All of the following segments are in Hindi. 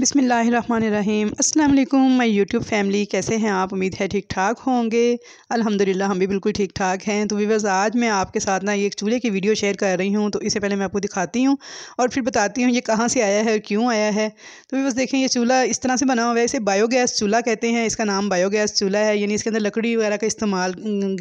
बिसमीम् अल्लाम मैं यूट्यूब फैमिली कैसे हैं आप उम्मीद है ठीक ठाक होंगे अल्हम्दुलिल्लाह हम भी बिल्कुल ठीक ठाक हैं तो वीवर्स आज मैं आपके साथ ना ये एक चूल्हे की वीडियो शेयर कर रही हूँ तो इससे पहले मैं आपको दिखाती हूँ और फिर बताती हूँ ये कहाँ से आया है और क्यों आया है तो वीवर्स देखें ये चूल्हा इस तरह से बना हुआ है इसे बायोगैस चूल्हा कहते हैं इसका नाम बायोगैस चूल्हा है यानी इसके अंदर लकड़ी वगैरह का इस्तेमाल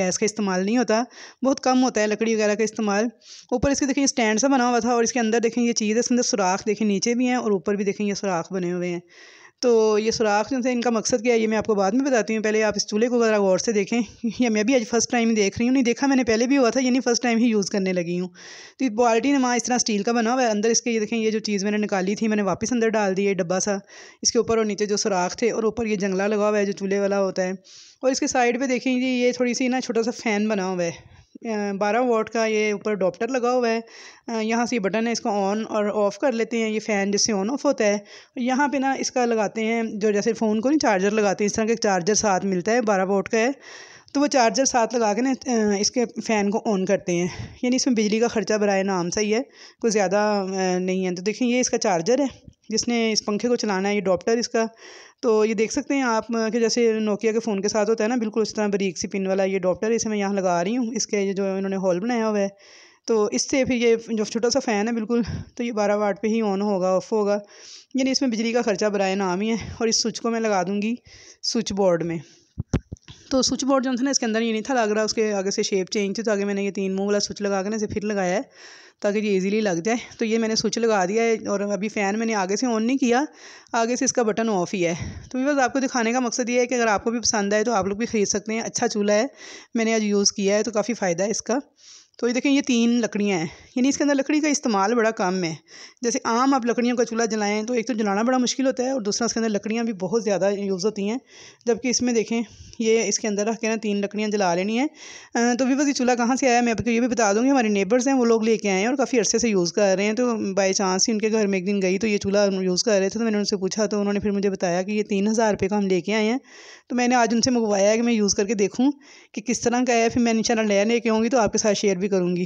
गैस का इस्तेमाल नहीं होता बहुत कम होता है लकड़ी वगैरह का इस्तेमाल ऊपर इसके देखें स्टैंड सा बना हुआ था और इसके अंदर देखें ये चीज़ है इसके अंदर सुराख देखें नीचे भी हैं और ऊपर भी देखें ये सुराख बने बने हुए हैं तो ये सुराख जो थे इनका मकसद क्या है ये मैं आपको बाद में बताती हूँ पहले आप इस चूल्हे को ज़रा गौर से देखें या मैं भी आज फर्स्ट टाइम ही देख रही हूँ नहीं देखा मैंने पहले भी हुआ था यानी फर्स्ट टाइम ही यूज़ करने लगी हूँ तो ये बाल्टी नमा इस तरह स्टील का बना हुआ है अंदर इसके ये देखें ये जो चीज़ मैंने निकाली थी मैंने वापस अंदर डाल दी है डब्बा सा इसके ऊपर और नीचे जो सुराख थे और ऊपर ये जंगला लगा हुआ है जो चूल्हे वाला होता है और इसके साइड पर देखें ये थोड़ी सी ना छोटा सा फ़ैन बना हुआ है बारह वोट का ये ऊपर डॉप्टर लगा हुआ है यहाँ से बटन है इसको ऑन और ऑफ़ कर लेते हैं ये फ़ैन जिससे ऑन ऑफ होता है यहाँ पे ना इसका लगाते हैं जो जैसे फ़ोन को नहीं चार्जर लगाते हैं इस तरह का चार्जर साथ मिलता है बारह वोट का है तो वो चार्जर साथ लगा के ना इसके फ़ैन को ऑन करते हैं यानी इसमें बिजली का ख़र्चा बरए नाम सही है कुछ ज़्यादा नहीं है तो देखिए ये इसका चार्जर है जिसने इस पंखे को चलाना है ये डॉप्टर इसका तो ये देख सकते हैं आप कि जैसे नोकिया के फ़ोन के साथ होता है ना बिल्कुल इस तरह बारीक सी पिन वाला ये डॉप्टर इसे मैं यहाँ लगा रही हूँ इसके जो इन्होंने हॉल बनाया हुआ है तो इससे फिर ये जो छोटा सा फ़ैन है बिल्कुल तो ये बारह वाट पे ही ऑन होगा ऑफ होगा यानी इसमें बिजली का ख़र्चा बरए नाम ही है और इस स्विच को मैं लगा दूँगी स्विच बोर्ड में तो स्विच बोर्ड जो था ना इसके अंदर ये नहीं था लग रहा उसके आगे से शेप चेंज थी तो आगे मैंने ये तीन मुँह वाला स्विच लगा के ना इसे फिर लगाया है ताकि ये इजीली लग जाए तो ये मैंने स्विच लगा दिया है और अभी फ़ैन मैंने आगे से ऑन नहीं किया आगे से इसका बटन ऑफ ही है तो भी बस आपको दिखाने का मकसद ये है कि अगर आपको भी पसंद आए तो आप लोग भी ख़रीद सकते हैं अच्छा चूल्हा है मैंने आज यूज़ किया है तो काफ़ी फ़ायदा है इसका तो ये देखें ये तीन लकड़ियाँ हैं यानी इसके अंदर लकड़ी का इस्तेमाल बड़ा कम है जैसे आम आप लकड़ियों का चूल्हा जलाएं तो एक तो जलाना बड़ा मुश्किल होता है और दूसरा इसके अंदर लकड़ियाँ भी बहुत ज़्यादा यूज़ होती हैं जबकि इसमें देखें ये इसके अंदर रख के ना तीन लकड़ियाँ जला लेनी है तो बस ये चूल्हा कहाँ से आया मैं आपको ये भी बता दूँगी हमारे नेबर्स हैं वो लोग लेके आए हैं और काफ़ी अर्से से यूज़ कर रहे हैं तो बाई चांस ही उनके घर में एक दिन गई तो ये चूल्हा यूज़ कर रहे थे तो मैंने उनसे पूछा तो उन्होंने फिर मुझे बताया कि ये तीन हज़ार रुपये का हम लेके आए हैं तो मैंने आज उनसे मंगवाया है कि मैं यूज़ करके देखूँ कि किस तरह का है फिर मैं इन शाला नया लेके आऊँगी तो आपके साथ शेयर भी भी करूँगी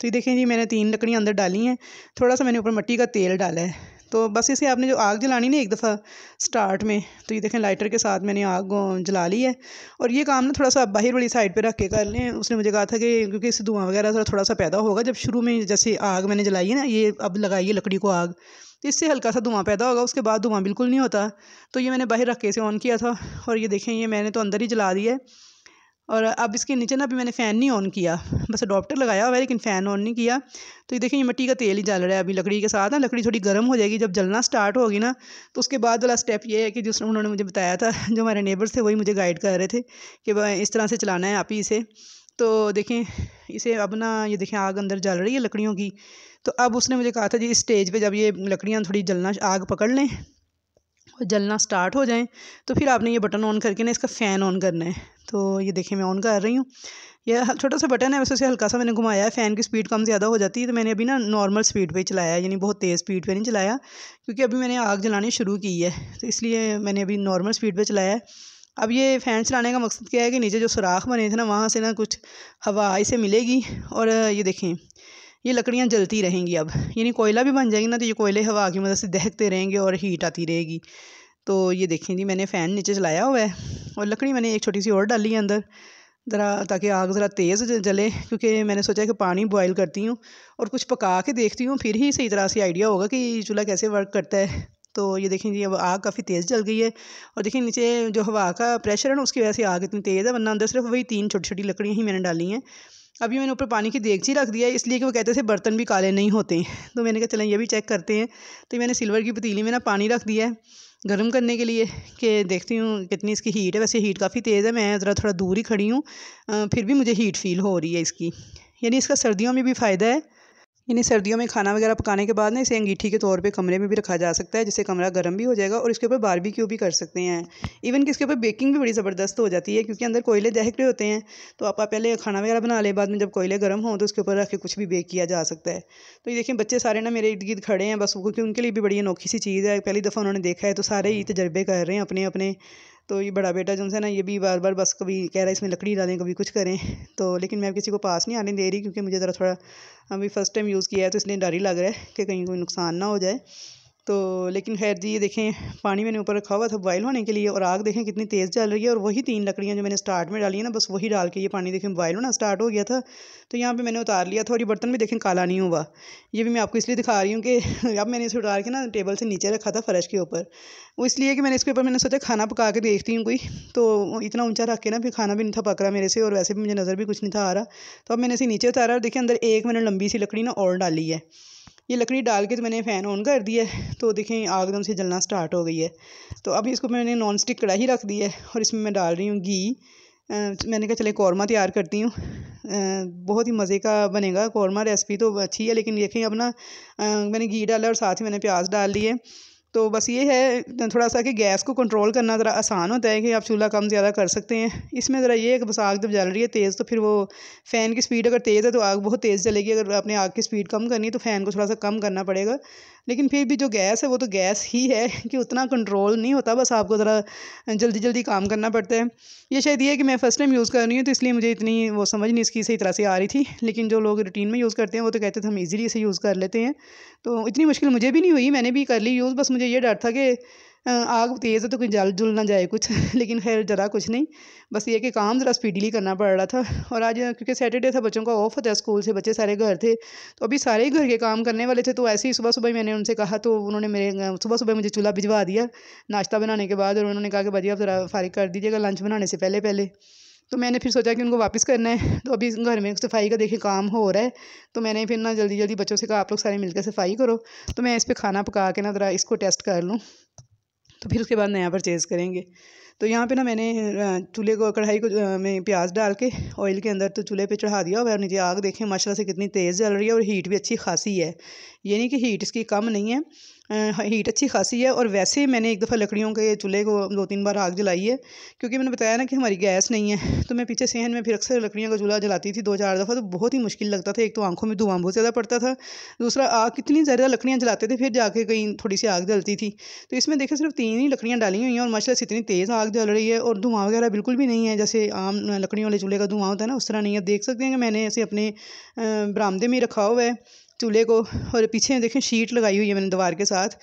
तो ये देखें जी मैंने तीन लकड़ियाँ अंदर डाली हैं थोड़ा सा मैंने ऊपर मट्टी का तेल डाला है तो बस इसे आपने जो आग जलानी ना एक दफ़ा स्टार्ट में तो ये देखें लाइटर के साथ मैंने आग जला ली है और ये काम ना थोड़ा सा बाहर वाली साइड पे रख के कर लें उसने मुझे कहा था कि क्योंकि इससे धुआं वगैरह थोड़ा थोड़ा सा पैदा होगा जब शुरू में जैसे आग मैंने जलाई है ना ये अब लगाई है लकड़ी को आग तो इससे हल्का सा धुआं पैदा होगा उसके बाद धुआं बिल्कुल नहीं होता तो ये मैंने बाहर रख के इसे ऑन किया था और ये देखें ये मैंने तो अंदर ही जला दिया है और अब इसके नीचे ना अभी मैंने फ़ैन नहीं ऑन किया बस अडोप्टर लगाया हुआ है लेकिन फ़ैन ऑन नहीं किया तो ये देखिए ये मिट्टी का तेल ही जल रहा है अभी लकड़ी के साथ ना लकड़ी थोड़ी गर्म हो जाएगी जब जलना स्टार्ट होगी ना तो उसके बाद वाला स्टेप ये है कि जिस उन्होंने मुझे बताया था जो हमारे नेबर्स थे वही मुझे गाइड कर रहे थे कि इस तरह से चलाना है आप ही इसे तो देखें इसे अब ना ये देखें आग अंदर जल रही है लकड़ियों की तो अब उसने मुझे कहा था जी इस स्टेज पर जब ये लकड़ियाँ थोड़ी जलना आग पकड़ लें और जलना स्टार्ट हो जाएँ तो फिर आपने ये बटन ऑन करके ना इसका फ़ैन ऑन करना है तो ये देखिए मैं ऑन कर रही हूँ यह छोटा सा बटन है वैसे उसे हल्का सा मैंने घुमाया है फ़ैन की स्पीड कम ज़्यादा हो जाती है तो मैंने अभी ना नॉर्मल स्पीड पे चलाया है यानी बहुत तेज़ स्पीड पे नहीं चलाया क्योंकि अभी मैंने आग जलानी शुरू की है तो इसलिए मैंने अभी नॉर्मल स्पीड पे चलाया है अब ये फ़ैन चलाने का मकसद क्या है कि नीचे जो सुराख बने थे ना वहाँ से ना कुछ हवा इसे मिलेगी और ये देखें ये लकड़ियाँ जलती रहेंगी अब यानी कोयला भी बन जाएगी ना तो ये कोयले हवा की मदद से दहकते रहेंगे और हीट आती रहेगी तो ये देखें जी मैंने फ़ैन नीचे चलाया हुआ है और लकड़ी मैंने एक छोटी सी और डाली है अंदर ज़रा ताकि आग ज़रा तेज़ जले क्योंकि मैंने सोचा कि पानी बॉयल करती हूँ और कुछ पका के देखती हूँ फिर ही सही तरह से आइडिया होगा कि चूल्हा कैसे वर्क करता है तो ये देखें जी अब आग काफ़ी तेज़ जल गई है और देखिए नीचे जो हवा का प्रेशर है ना उसकी वजह से आग इतनी तेज़ है वरना अंदर सिर्फ वही तीन छोटी छोटी लकड़ियाँ ही मैंने डाली हैं अभी मैंने ऊपर पानी की देगची रख दिया है इसलिए कि वो कहते थे बर्तन भी काले नहीं होते तो मैंने कहा चलें ये भी चेक करते हैं तो मैंने सिल्वर की पतीली में ना पानी रख दिया है गर्म करने के लिए कि देखती हूँ कितनी इसकी हीट है वैसे हीट काफ़ी तेज़ है मैं ज़रा थोड़ा दूर ही खड़ी हूँ फिर भी मुझे हीट फील हो रही है इसकी यानी इसका सर्दियों में भी फ़ायदा है इन्हें सर्दियों में खाना वगैरह पकाने के बाद ना इसे अंगीठी के तौर पे कमरे में भी रखा जा सकता है जिससे कमरा गर्म भी हो जाएगा और इसके ऊपर बारबेक्यू भी कर सकते हैं इवन कि इसके ऊपर बेकिंग भी बड़ी ज़बरदस्त हो जाती है क्योंकि अंदर कोयले दहक रहे होते हैं तो आप पहले खाना वगैरह बना ले बाद में जब कोयले गर्म हों तो उसके ऊपर रख के कुछ भी बेक किया जा सकता है तो ये देखिए बच्चे सारे ना मेरे इर्द गिर्द खड़े हैं बस क्योंकि उनके लिए भी बड़ी अनोखी सी चीज़ है पहली दफ़ा उन्होंने देखा है तो सारे ही तजर्बे कर रहे हैं अपने अपने तो ये बड़ा बेटा जो है ना ये भी बार बार बस कभी कह रहा है इसमें लकड़ी डालें कभी कुछ करें तो लेकिन मैं किसी को पास नहीं आने दे रही क्योंकि मुझे ज़रा थोड़ा अभी फ़र्स्ट टाइम यूज़ किया है तो इसलिए डर ही लग रहा है कि कहीं कोई नुकसान ना हो जाए तो लेकिन ख़ैर जी ये देखें पानी मैंने ऊपर रखा हुआ था बॉयल होने के लिए और आग देखें कितनी तेज़ चल रही है और वही तीन लकड़ियाँ जो मैंने स्टार्ट में डाली है ना बस वही डाल के ये पानी देखें बॉयल होना स्टार्ट हो गया था तो यहाँ पे मैंने उतार लिया था और ये बर्तन भी देखें काला नहीं हुआ ये भी मैं आपको इसलिए दिखा रही हूँ कि अब मैंने इसे उतार के ना टेबल से नीचे रखा था फ़र्श के ऊपर वो इसलिए कि मैंने इसके ऊपर मैंने सोचा खाना पका के देखती हूँ कोई तो इतना ऊँचा रख के ना फिर खाना भी नहीं था पक रहा मेरे से और वैसे भी मुझे नज़र भी कुछ नहीं था आ रहा तो अब मैंने इसे नीचे उतारा और देखिए अंदर एक मैंने लंबी सी लकड़ी ना और डाली है ये लकड़ी डाल के तो मैंने फ़ैन ऑन कर दिया है तो देखें आग एकदम से जलना स्टार्ट हो गई है तो अभी इसको मैंने नॉन स्टिक कढ़ाई रख दी है और इसमें मैं डाल रही हूँ घी मैंने कहा चले कौरमा तैयार करती हूँ बहुत ही मज़े का बनेगा कौरमा रेसिपी तो अच्छी है लेकिन देखें अब ना मैंने घी डाला और साथ ही मैंने प्याज डाल लिए तो बस ये है थोड़ा सा कि गैस को कंट्रोल करना ज़रा आसान होता है कि आप चूल्हा कम ज़्यादा कर सकते हैं इसमें ज़रा ये है कि बस आग जब जल रही है तेज़ तो फिर वो फ़ैन की स्पीड अगर तेज़ है तो आग बहुत तेज़ जलेगी अगर आपने आग की स्पीड कम करनी है तो फ़ैन को थोड़ा सा कम करना पड़ेगा लेकिन फिर भी जो गैस है वो तो गैस ही है कि उतना कंट्रोल नहीं होता बस आपको ज़रा जल्दी जल्दी काम करना पड़ता है ये शायद ये कि मैं फ़र्स्ट टाइम यूज़ कर रही हूँ तो इसलिए मुझे इतनी वो समझ नहीं इसकी सही तरह से आ रही थी लेकिन जो लोग रूटीन में यूज़ करते हैं वो तो कहते थे हम ईज़िली इसे यूज़ कर लेते हैं तो इतनी मुश्किल मुझे भी नहीं हुई मैंने भी कर ली यूज़ बस मुझे मुझे ये डर था कि आग तेज़ है तो कहीं जल जुल ना जाए कुछ लेकिन खैर ज़रा कुछ नहीं बस ये कि काम ज़रा स्पीडली करना पड़ रहा था और आज क्योंकि सैटरडे था बच्चों का ऑफ था स्कूल से बच्चे सारे घर थे तो अभी सारे ही घर के काम करने वाले थे तो ऐसे ही सुबह सुबह मैंने उनसे कहा तो उन्होंने मेरे सुबह सुबह मुझे चूल्हा भिजवा दिया नाश्ता बनाने के बाद और उन्होंने कहा कि भाजी आप ज़रा फारिग कर दीजिएगा लंच बनाने से पहले पहले तो मैंने फिर सोचा कि उनको वापस करना है तो अभी घर में सफाई का देखिए काम हो रहा है तो मैंने फिर ना जल्दी जल्दी बच्चों से कहा आप लोग सारे मिलकर सफाई करो तो मैं इस पर खाना पका के ना ज़रा इसको टेस्ट कर लूँ तो फिर उसके बाद नया परचेज़ करेंगे तो यहाँ पे ना मैंने चूल्हे को कढ़ाई को में प्याज डाल के ऑयल के अंदर तो चूल्हे पे चढ़ा दिया और नीचे आग देखें माशाल्लाह से कितनी तेज़ जल रही है और हीट भी अच्छी खासी है ये नहीं कि हीट इसकी कम नहीं है हीट अच्छी खासी है और वैसे ही मैंने एक दफ़ा लकड़ियों के चूल्हे को दो तीन बार आग जलाई है क्योंकि मैंने बताया ना कि हमारी गैस नहीं है तो मैं पीछे सहन में फिर अक्सर लकड़ियों का चूल्हा जलाती थी दो चार दफ़ा तो बहुत ही मुश्किल लगता था एक तो आंखों में धुआं बहुत ज़्यादा पड़ता था दूसरा आग कितनी ज़्यादा लकड़ियाँ जलाते थे फिर जाके कहीं थोड़ी सी आग जलती थी तो इसमें देखें सिर्फ तीन ही लकड़ियाँ डाली हुई हैं और माशा इतनी तेज़ आग जल रही है और धुआं वगैरह बिल्कुल भी नहीं है जैसे आम लकड़ियों वाले चूल्हे का धुआं होता है ना उस तरह नहीं है देख सकते हैं कि मैंने ऐसे अपने बरामदे में रखा हुआ है चूल्हे को और पीछे देखें शीट लगाई हुई है मैंने दीवार के साथ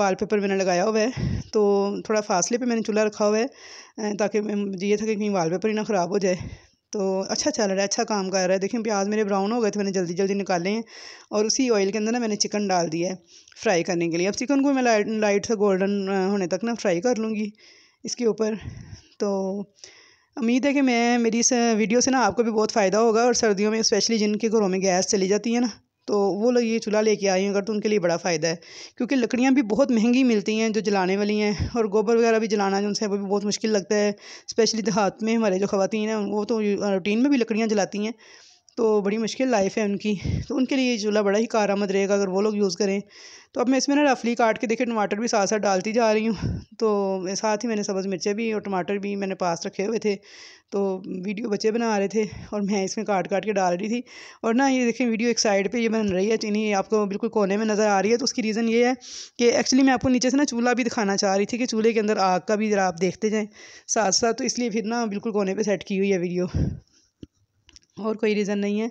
वाल पेपर मैंने लगाया हुआ है तो थोड़ा फासले पे मैंने चूल्हा रखा हुआ है ताकि मुझे ये था कि कहीं वाल पेपर ही ना ख़राब हो जाए तो अच्छा चल रहा है अच्छा काम कर रहा है देखें प्याज मेरे ब्राउन हो गए थे मैंने जल्दी जल्दी निकाले हैं और उसी ऑयल के अंदर ना मैंने चिकन डाल दिया है फ्राई करने के लिए अब चिकन को मैं लाइट लाइट से गोल्डन होने तक ना फ्राई कर लूँगी इसके ऊपर तो उम्मीद है कि मैं मेरी इस वीडियो से ना आपको भी बहुत फ़ायदा होगा और सर्दियों में स्पेशली जिनके घरों में गैस चली जाती है ना तो वो लोग ये चूल्हा लेके आए हैं अगर तो उनके लिए बड़ा फ़ायदा है क्योंकि लकड़ियाँ भी बहुत महंगी मिलती हैं जो जलाने वाली हैं और गोबर वगैरह भी जलाना जो उनसे वो भी बहुत मुश्किल लगता है स्पेशली देहात तो में हमारे जो खातन हैं वो तो रूटीन में भी लकड़ियाँ जलाती हैं तो बड़ी मुश्किल लाइफ है उनकी तो उनके लिए ये चूल्हा बड़ा ही कारामद रहेगा अगर वो लोग यूज़ करें तो अब मैं इसमें ना रफली काट के देखे टमाटर भी साथ साथ डालती जा रही हूँ तो साथ ही मैंने सब्ज़ मिर्चें भी और टमाटर भी मैंने पास रखे हुए थे तो वीडियो बच्चे बना रहे थे और मैं इसमें काट काट के डाल रही थी और ना ये देखें वीडियो एक साइड पे ये बन रही है चीनी आपको बिल्कुल कोने में नज़र आ रही है तो उसकी रीज़न ये है कि एक्चुअली मैं आपको नीचे से ना चूल्हा भी दिखाना चाह रही थी कि चूल्हे के अंदर आग का भी ज़रा आप देखते जाएँ साथ साथ तो इसलिए फिर ना बिल्कुल कोने पर सेट की हुई है वीडियो और कोई रीज़न नहीं है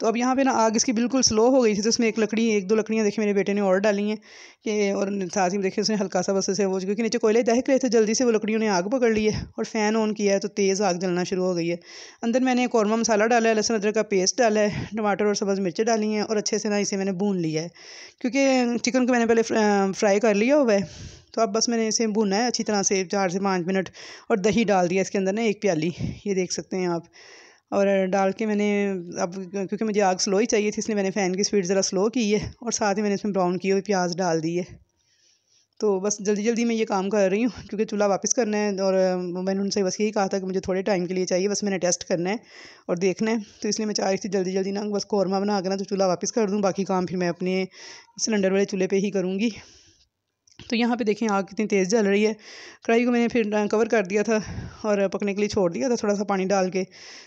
तो अब यहाँ पे ना आग इसकी बिल्कुल स्लो हो गई थी तो उसमें एक लकड़ी एक दो लकड़ियाँ देखी मेरे बेटे ने और डाली हैं कि और साथ ही देखिए उसने हल्का सा बस से वो क्योंकि नीचे कोयले दहक रहे थे जल्दी से वो लकड़ियों ने आग पकड़ ली है और फ़ैन ऑन किया है तो तेज़ आग जलना शुरू हो गई है अंदर मैंने कौरमा मसाला डाला है लहसुन अदरक का पेस्ट डाला है टमाटर और सब्ज़ मिर्च डाली हैं और अच्छे से ना इसे मैंने भून लिया है क्योंकि चिकन को मैंने पहले फ्राई कर लिया हुआ है तो अब बस मैंने इसे भूना है अच्छी तरह से चार से पाँच मिनट और दही डाल दिया इसके अंदर ना एक प्याली ये देख सकते हैं आप और डाल के मैंने अब क्योंकि मुझे आग स्लो ही चाहिए थी इसलिए मैंने फ़ैन की स्पीड ज़रा स्लो की है और साथ ही मैंने इसमें ब्राउन किए हुए प्याज डाल दी है तो बस जल्दी जल्दी मैं ये काम कर रही हूँ क्योंकि चूल्हा वापस करना है और मैंने उनसे बस यही कहा था कि मुझे थोड़े टाइम के लिए चाहिए बस मैंने टेस्ट करना है और देखना है तो इसलिए मैं चाह रही थी जल्दी जल्दी ना बस कौरमा बना कर ना तो चूल्हा वापस कर दूँ बाकी काम फिर मैं अपने सिलेंडर वाले चूल्हे पर ही करूँगी तो यहाँ पे देखें आग कितनी तेज़ जल रही है कढ़ाई को मैंने फिर कवर कर दिया था और पकने के लिए छोड़ दिया था थोड़ा सा पानी डाल के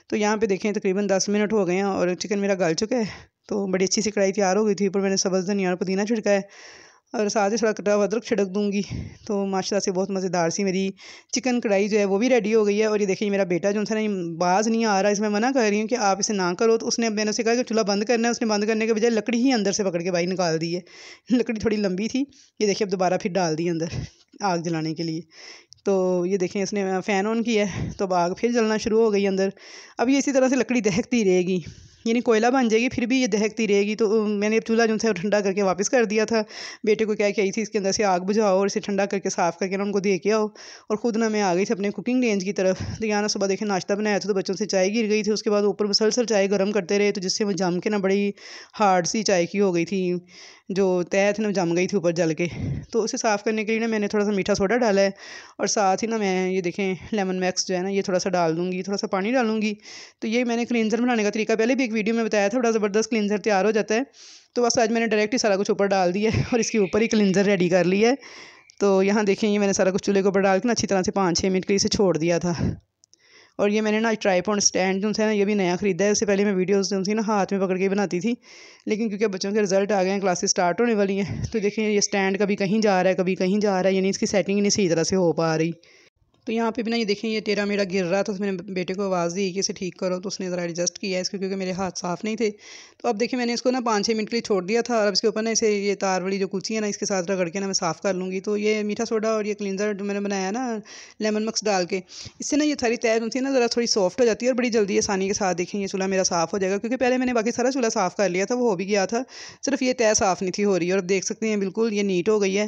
तो यहाँ पे देखें तकरीबन दस मिनट हो गए हैं और चिकन मेरा गल चुका है तो बड़ी अच्छी सी कढ़ाई तैयार हो गई थी ऊपर मैंने सब्ज़ धनिया और पुदीना छिड़का है और साथ ही थोड़ा कटा अदरक छिड़क दूंगी तो माशाल्लाह से बहुत मज़ेदार सी मेरी चिकन कढ़ाई जो है वो भी रेडी हो गई है और ये देखिए मेरा बेटा जो ना बाज़ नहीं आ रहा इसमें मना कर रही हूँ कि आप इसे ना करो तो उसने मैंने उसे कहा कि चूल्हा बंद करना है उसने बंद करने के बजाय लकड़ी ही अंदर से पकड़ के भाई निकाल दी है लकड़ी थोड़ी लंबी थी ये देखिए अब दोबारा फिर डाल दी अंदर आग जलाने के लिए तो ये देखें इसने फ़ैन ऑन किया है तो अब आग फिर जलना शुरू हो गई अंदर अब ये इसी तरह से लकड़ी दहकती रहेगी यानी कोयला बन जाएगी फिर भी ये दहकती रहेगी तो मैंने चूल्हा जो था ठंडा करके वापस कर दिया था बेटे को क्या कही थी इसके अंदर से आग बुझाओ और इसे ठंडा करके साफ़ करके ना उनको दे के आओ और ख़ुद ना मैं आ गई थी अपने कुकिंग रेंज की तरफ तो यहाँ ना सुबह देखे नाश्ता बनाया था तो बच्चों से चाय गिर गई थी उसके बाद ऊपर मुसलसल चाय गर्म करते रहे तो जिससे वो जम के ना बड़ी हार्ड सी चाय की हो गई थी जो तय थी ना जम गई थी ऊपर जल के तो उसे साफ़ करने के लिए ना मैंने थोड़ा सा मीठा सोडा डाला है और साथ ही ना मैं ये देखें लेमन मैक्स जो है ना ये थोड़ा सा डाल दूँगी थोड़ा सा पानी डालूँगी तो ये मैंने क्लिनजर बनाने का तरीका पहले भी एक वीडियो में बताया था बड़ा ज़बरदस्त क्लिनजर तैयार हो जाता है तो बस आज मैंने डायरेक्ट ही सारा कुछ ऊपर डाल दिया है और इसके ऊपर ही क्लिनजर रेडी कर लिया है तो यहाँ देखें ये मैंने सारा कुछ चूल्हे के ऊपर डाल के ना अच्छी तरह से पाँच छः मिनट के लिए इसे छोड़ दिया था और ये मैंने ना ट्राईपोन स्टैंड जो है ना ये भी नया ख़रीदा है उससे पहले मैं वीडियोस जो थी ना हाथ में पकड़ के बनाती थी लेकिन क्योंकि बच्चों के रिजल्ट आ गए हैं क्लासेस स्टार्ट होने वाली हैं तो देखिए ये स्टैंड कभी कहीं जा रहा है कभी कहीं जा रहा है यानी इसकी सेटिंग नहीं सही तरह से हो पा रही तो यहाँ पे भी ना ये देखें ये टेरा मेरा गिर रहा था तो मैंने बेटे को आवाज़ दी कि इसे ठीक करो तो उसने ज़रा एडजस्ट किया इसको क्योंकि मेरे हाथ साफ़ नहीं थे तो अब देखिए मैंने इसको ना पाँच छः मिनट के लिए छोड़ दिया था और अब इसके ऊपर ना इसे ये तार वाली जो कुची है ना इसके साथ रगड़ के ना मैं साफ़ कर लूँगी तो ये मीठा सोडा और ये क्लिनजर जो मैंने बनाया ना लेमन मक्स डाल के इससे ना ये सारी तय होती है ना ज़रा थोड़ी सॉफ्ट हो जाती है और बड़ी जल्दी आसानी के साथ देखें ये चूल्हा मेरा साफ़ हो जाएगा क्योंकि पहले मैंने बाकी सारा चूल्हा साफ़ कर लिया था वो हो भी गया था सिर्फ ये तय साफ़ नहीं थी हो रही और अब देख सकते हैं बिल्कुल ये नीट हो गई है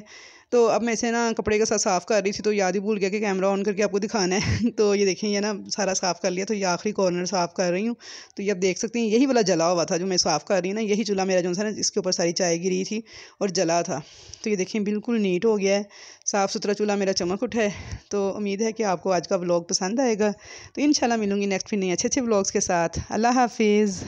तो अब मैं इसे ना कपड़े के साथ साफ़ कर रही थी तो याद ही भूल गया कि कैमरा ऑन करके आपको दिखाना है तो ये देखें ये ना सारा साफ़ कर लिया तो ये आखिरी कॉर्नर साफ़ कर रही हूँ तो ये आप देख सकते हैं यही वाला जला हुआ था जो मैं साफ़ कर रही हूँ ना यही चूल्हा मेरा जो है ना इसके ऊपर सारी चाय गिरी थी और जला था तो ये देखें बिल्कुल नीट हो गया है साफ़ सुथरा चूल्हा मेरा चमक उठा है तो उम्मीद है कि आपको आज का ब्लॉग पसंद आएगा तो इन मिलूंगी नेक्स्ट फिर नहीं अच्छे अच्छे ब्लॉग्स के साथ अल्लाह हाफिज़